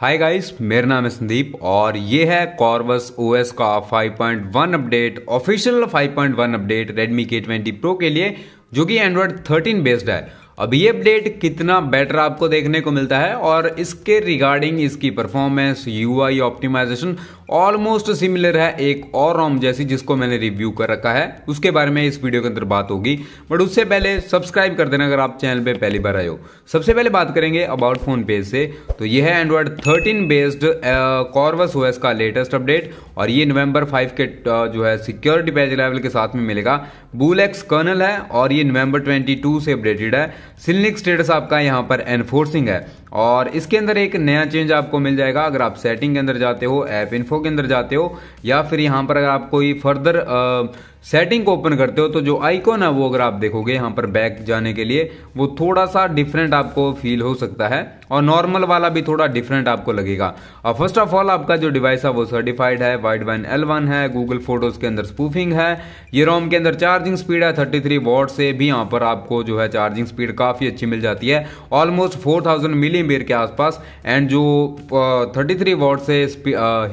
hi guys मेरा नाम है संदीप और ये है कॉर्वस ओएस का 5.1 update official 5.1 update Redmi K20 Pro के लिए जो कि एंड्रॉयड 13 बेस्ड है अब ये अपडेट कितना बेटर आपको देखने को मिलता है और इसके रिगार्डिंग इसकी performance UI optimisation almost similar है एक और रोम जैसी जिसको मैंने रिव्यू कर रखा है उसके बारे में इस वीडियो के अंदर बात होगी बट उससे पहले सब्सक्राइब कर देना अगर आप चैनल पे पहली बार आए हो सबसे पहले बात करेंगे अबाउट फोन पे से तो ये है Android thirteen based Corvus OS का लेटेस्ट अपडेट और ये नवंबर 5 के जो है सिक्योरिटी पैच लेवल के साथ में मिलेगा बूलेक्स कर्नल है और ये नवंबर 22 से अपडेटेड है सिलनिक स्टेटस आपका यहाँ पर एनफोर्सिंग है और इसके अंदर एक नया चेंज आपको मिल जाएगा अगर आप सेटिंग के अंदर जाते हो ऐप इन्फो के अंदर जाते हो या फिर यहाँ पर अगर आप कोई फर्दर सेटिंग को ओपन करते हो तो जो आइकॉन है वो अगर आप देखोगे यहाँ पर बैक जाने के लिए वो थोड़ा सा डिफरेंट आपको फील हो सकता है और नॉर्मल वाला भी थोड़ा डिफरेंट आपको लगेगा और फर्स्ट ऑफ ऑल आपका जो डिवाइस है वो सर्टिफाइड है वाइड वाइन एल है गूगल फोटोज के अंदर स्पूफिंग है ये रोम के अंदर चार्जिंग स्पीड है थर्टी थ्री वॉट से भी यहाँ पर आपको जो है चार्जिंग स्पीड काफ़ी अच्छी मिल जाती है ऑलमोस्ट फोर थाउजेंड के आसपास एंड जो थर्टी थ्री वॉट से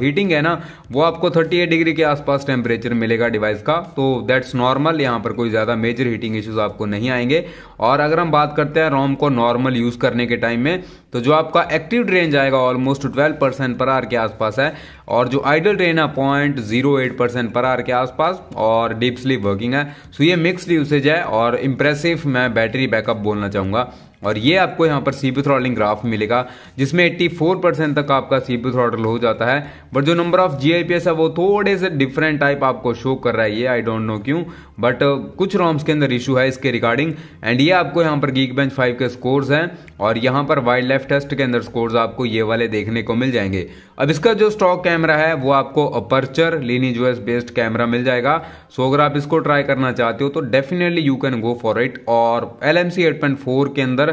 हीटिंग है ना वो आपको थर्टी एट डिग्री के आसपास टेम्परेचर मिलेगा डिवाइस का तो तो दैट्स नॉर्मल यहाँ पर कोई ज़्यादा मेजर हीटिंग इश्यूज आपको नहीं आएंगे और अगर हम बात करते हैं रोम को नॉर्मल यूज़ करने के टाइम में तो जो आपका एक्टिव ट्रेन जाएगा ऑलमोस्ट 12 परसेंट पर आर के आसपास है और जो आइडल ट्रेन है पॉइंट जीरो एट परसेंट पर आर के आसपास और डीप स्लीप वर्किंग है सो ये मिक्सड यूसेज है और इम्प्रेसिव मैं बैटरी बैकअप बोलना चाहूँगा और ये आपको यहाँ पर सीपी थ्रॉटलिंग ग्राफ मिलेगा जिसमें 84 परसेंट तक आपका सीपी थ्रॉटल हो जाता है बट जो नंबर ऑफ जीआईपीएस है वो थोड़े से डिफरेंट टाइप आपको शो कर रहा है ये आई डोंट नो क्यों बट uh, कुछ रॉम्स के अंदर इशू है इसके रिगार्डिंग एंड ये आपको यहाँ पर गीक बेंच फाइव के स्कोर्स हैं और यहाँ पर वाइल्ड लाइफ टेस्ट के अंदर स्कोर्स आपको ये वाले देखने को मिल जाएंगे अब इसका जो स्टॉक कैमरा है वो आपको अपर्चर लीनी जो बेस्ड कैमरा मिल जाएगा सो अगर आप इसको ट्राई करना चाहते हो तो definitely you can go for it और एल एम के अंदर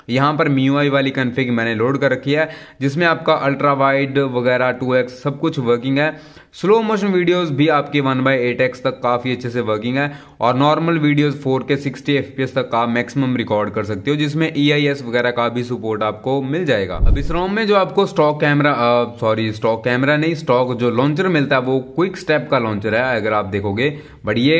यहाँ पर मी वाली कन्फिग मैंने लोड कर रखी है जिसमें आपका अल्ट्रा वाइड वगैरह टू एक्स सब कुछ वर्किंग है स्लो मोशन वीडियोस भी आपकी वन बाई एट एक्स तक काफ़ी अच्छे से वर्किंग है और normal videos four K sixty F P S तक आप मैक्सिमम रिकॉर्ड कर सकते हो जिसमें ई आई एस वगैरह का भी सपोर्ट आपको मिल जाएगा अब इस रोम में जो आपको stock camera sorry stock camera नहीं स्टॉक जो लॉन्चर मिलता है वो क्विक स्टेप का लॉन्चर है अगर आप देखोगे बट ये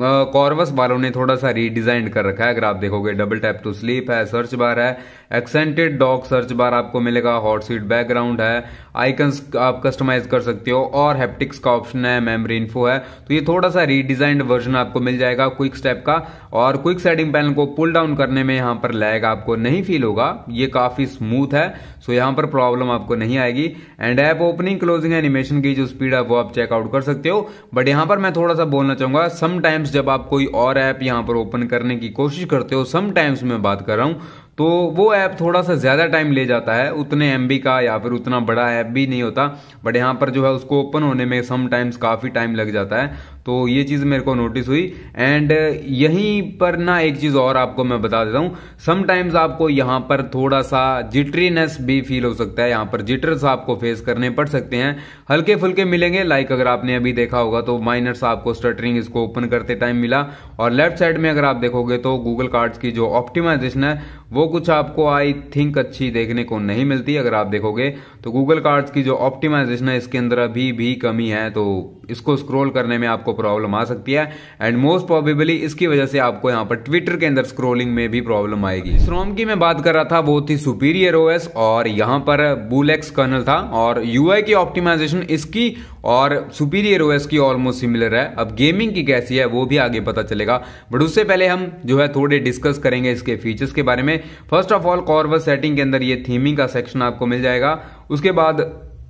कॉर्वस वालों ने थोड़ा सा रीडिजाइन कर रखा है अगर आप देखोगे डबल टैप टू स्लीप है सर्च बार है है एक्सेंटेड डॉक सर्च बार आपको मिलेगा हॉट सीट बैकग्राउंड है आइकन्स आप कस्टमाइज कर सकते हो और हैप्टिक्स का ऑप्शन है मेमोरी इन्फो है तो ये थोड़ा सा रीडिजाइंड वर्जन आपको मिल जाएगा क्विक स्टेप का और क्विक सेटिंग पैनल को पुल डाउन करने में यहाँ पर लैग आपको नहीं फील होगा ये काफ़ी स्मूथ है सो यहाँ पर प्रॉब्लम आपको नहीं आएगी and app opening closing animation की जो स्पीड है वो आप चेकआउट कर सकते हो बट यहाँ पर मैं थोड़ा सा बोलना चाहूंगा समटाइम्स जब आप कोई और ऐप यहाँ पर ओपन करने की कोशिश करते हो समटाइम्स मैं बात कर रहा हूँ तो वो ऐप थोड़ा सा ज़्यादा टाइम ले जाता है उतने एम का या फिर उतना बड़ा ऐप भी नहीं होता बट यहाँ पर जो है उसको ओपन होने में समटाइम्स काफ़ी टाइम लग जाता है तो ये चीज़ मेरे को नोटिस हुई एंड uh, यहीं पर ना एक चीज़ और आपको मैं बता देता हूँ समटाइम्स आपको यहाँ पर थोड़ा सा जिटरीनेस भी फील हो सकता है यहाँ पर जिटर्स आपको फेस करने पड़ सकते हैं हल्के फुल्के मिलेंगे लाइक अगर आपने अभी देखा होगा तो माइनर्स आपको स्टटरिंग इसको ओपन करते टाइम मिला और लेफ्ट साइड में अगर आप देखोगे तो गूगल कार्ड्स की जो ऑप्टिमाइजेशन है वो कुछ आपको आई थिंक अच्छी देखने को नहीं मिलती अगर आप देखोगे तो गूगल कार्ड्स की जो ऑप्टिमाइजेशन है इसके अंदर अभी भी कमी है तो इसको स्क्रॉल करने में आपको प्रॉब्लम आ सकती है एंड मोस्ट प्रॉबेबली इसकी वजह से आपको यहाँ पर ट्विटर के अंदर स्क्रोलिंग में भी प्रॉब्लम आएगी श्रोम की मैं बात कर रहा था वो थी सुपीरियर ओएस और यहाँ पर बुलेक्स कर्नल था और यूआई की ऑप्टिमाइजेशन इसकी और सुपीरियर ओएस की ऑलमोस्ट सिमिलर है अब गेमिंग की कैसी है वो भी आगे पता चलेगा बट उससे पहले हम जो है थोड़े डिस्कस करेंगे इसके फीचर्स के बारे में first of all Corvus setting के अंदर ये थीमिंग का सेक्शन आपको मिल जाएगा उसके बाद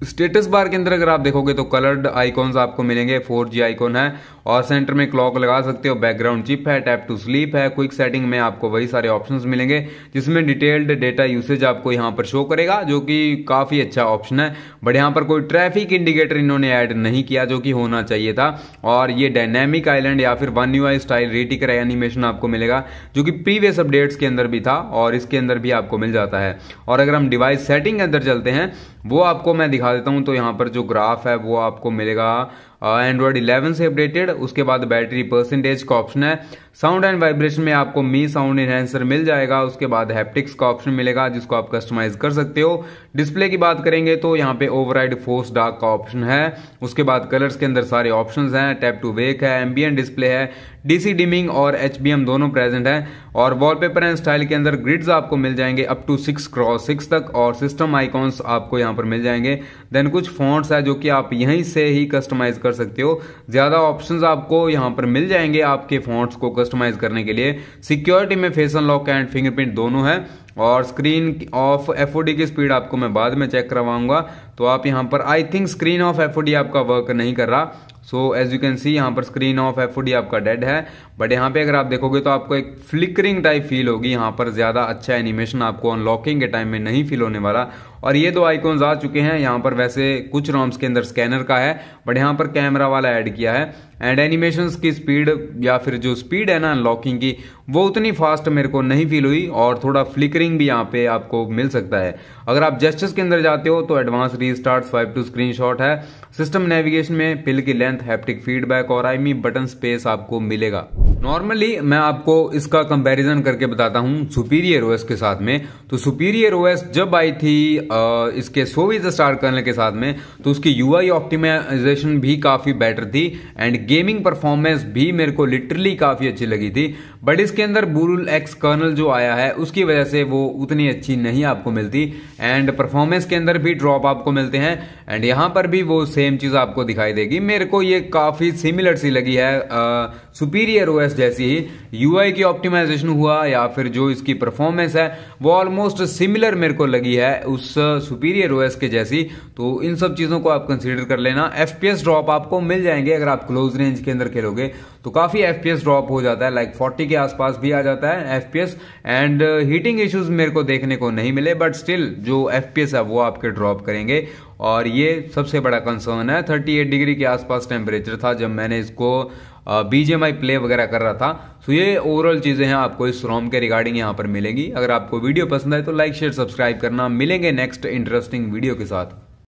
स्टेटस बार के अंदर अगर आप देखोगे तो कलर्ड आइकॉन्स आपको मिलेंगे फोर जी आइकॉन है और सेंटर में क्लॉक लगा सकते हो बैकग्राउंड चिप है टैप टू स्लीप है क्विक सेटिंग में आपको वही सारे ऑप्शंस मिलेंगे जिसमें डिटेल्ड डेटा यूसेज आपको यहाँ पर शो करेगा जो कि काफ़ी अच्छा ऑप्शन है बट यहाँ पर कोई ट्रैफिक इंडिकेटर इन्होंने ऐड नहीं किया जो कि होना चाहिए था और ये डायनेमिक आइलैंड या फिर वन यू स्टाइल रेटिकर एनिमेशन आपको मिलेगा जो कि प्रीवियस अपडेट्स के अंदर भी था और इसके अंदर भी आपको मिल जाता है और अगर हम डिवाइस सेटिंग के अंदर चलते हैं वो आपको मैं दिखा देता हूँ तो यहाँ पर जो ग्राफ है वो आपको मिलेगा एंड्रॉयड 11 से अपडेटेड उसके बाद बैटरी परसेंटेज का ऑप्शन है साउंड एंड वाइब्रेशन में आपको मी साउंड इनहेंसर मिल जाएगा उसके बाद हैप्टिक्स का ऑप्शन मिलेगा जिसको आप कस्टमाइज कर सकते हो डिस्प्ले की बात करेंगे तो यहाँ पे ओवरराइड फोर्स डार्क का ऑप्शन है उसके बाद कलर्स के अंदर सारे ऑप्शन हैं टैप टू वेक है एम्बियन डिस्प्ले है डीसी डिमिंग और एच दोनों प्रेजेंट है और वॉलपेपर एंड स्टाइल के अंदर ग्रिड्स आपको मिल जाएंगे up to six cross six तक और सिस्टम आइकॉन्स आपको यहाँ पर मिल जाएंगे देन कुछ फॉन्ट्स है जो कि आप यहीं से ही कस्टमाइज कर कर सकते हो ज़्यादा ऑप्शन आपको यहाँ पर मिल जाएंगे आपके फॉन्ट्स को कस्टमाइज करने के लिए सिक्योरिटी में फेस अनलॉक एंड फिंगरप्रिंट दोनों है और स्क्रीन ऑफ एफ की स्पीड आपको मैं बाद में चेक करवाऊंगा तो आप यहाँ पर I think screen off F आपका वर्क नहीं कर रहा so as you can see यहाँ पर स्क्रीन ऑफ एफ आपका डेड है बट यहाँ पे अगर आप देखोगे तो आपको एक फ्लिकरिंग टाइप फील होगी यहाँ पर ज़्यादा अच्छा एनिमेशन आपको अनलॉकिंग के टाइम में नहीं फील होने वाला और ये दो आइकॉन्स आ चुके हैं यहाँ पर वैसे कुछ रॉम्स के अंदर स्कैनर का है बट यहाँ पर कैमरा वाला ऐड किया है एंड एनिमेशन की स्पीड या फिर जो स्पीड है ना अनलॉकिंग की वो उतनी फास्ट मेरे को नहीं फील हुई और थोड़ा फ्लिकरिंग भी यहाँ पे आपको मिल सकता है अगर आप जेस्टर्स के अंदर जाते हो तो advance restart swipe to screen है सिस्टम नेविगेशन में पिल की लेंथ हैप्टिक फीडबैक और आईमी बटन स्पेस आपको मिलेगा नॉर्मली मैं आपको इसका कंपैरिजन करके बताता हूँ सुपीरियर ओएस के साथ में तो सुपीरियर ओएस जब आई थी इसके सोविज स्टार कर्नल के साथ में तो उसकी यू ऑप्टिमाइजेशन भी काफ़ी बेटर थी एंड गेमिंग परफॉर्मेंस भी मेरे को लिटरली काफ़ी अच्छी लगी थी बट इसके अंदर बुरुल एक्स कर्नल जो आया है उसकी वजह से वो उतनी अच्छी नहीं आपको मिलती एंड परफॉर्मेंस के अंदर भी ड्रॉप आपको मिलते हैं एंड यहाँ पर भी वो सेम चीज़ आपको दिखाई देगी मेरे को ये काफ़ी सिमिलर सी लगी है सुपीरियर ओ जैसी ही यूआई की ऑप्टिमाइजेशन हुआ या फिर जो इसकी परफॉर्मेंस है वो ऑलमोस्ट सिमिलर मेरे को लगी है उस सुपीरियर ओ के जैसी तो इन सब चीज़ों को आप कंसीडर कर लेना एफपीएस ड्रॉप आपको मिल जाएंगे अगर आप क्लोज रेंज के अंदर खेलोगे तो काफ़ी एफपीएस ड्रॉप हो जाता है लाइक फोर्टी के आसपास भी आ जाता है एफ एंड हीटिंग इश्यूज मेरे को देखने को नहीं मिले बट स्टिल जो एफ है वो आपके ड्रॉप करेंगे और ये सबसे बड़ा कंसर्न है 38 डिग्री के आसपास टेम्परेचर था जब मैंने इसको बीजेएमआई प्ले वगैरह कर रहा था तो ये ओवरऑल चीज़ें हैं आपको इस रोम के रिगार्डिंग यहाँ पर मिलेंगी अगर आपको वीडियो पसंद आए तो लाइक शेयर सब्सक्राइब करना मिलेंगे नेक्स्ट इंटरेस्टिंग वीडियो के साथ